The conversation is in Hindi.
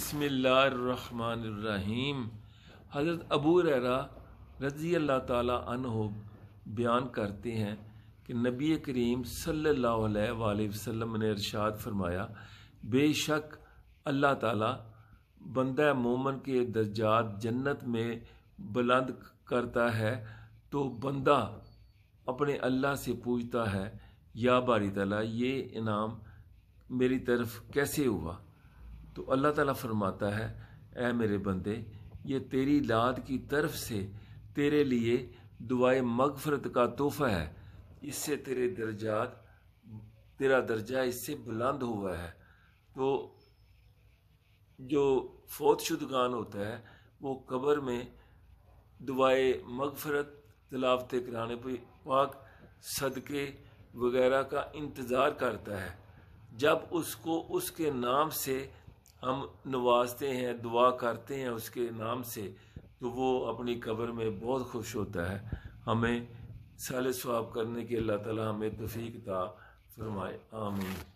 बसमीम हज़रत अबू रहरा रज़ी अल्लाह तन हो बयान करते हैं कि नबी करीम सल्लल्लाहु अलैहि ने अरशाद फरमाया बेशक अल्लाह ताली बंद मोमन के दर्जात जन्नत में बुलंद करता है तो बंदा अपने अल्लाह से पूछता है या बारी तला ये इनाम मेरी तरफ कैसे हुआ तो अल्लाह ताला फरमाता है ए मेरे बंदे ये तेरी लाद की तरफ से तेरे लिए दुआए मगफरत का तोहफ़ा है इससे तेरे दर्जात तेरा दर्जा इससे बुलंद हुआ है तो जो फौत शुदगान होता है वो कब्र में दुआए मगफरत तलावते कराने पर पाक सदक़े वगैरह का इंतज़ार करता है जब उसको उसके नाम से हम नवाजते हैं दुआ करते हैं उसके नाम से तो वो अपनी कब्र में बहुत खुश होता है हमें साल स्वाब करने के अल्लाह ताला हमें तफीक ता फरमाए आमीन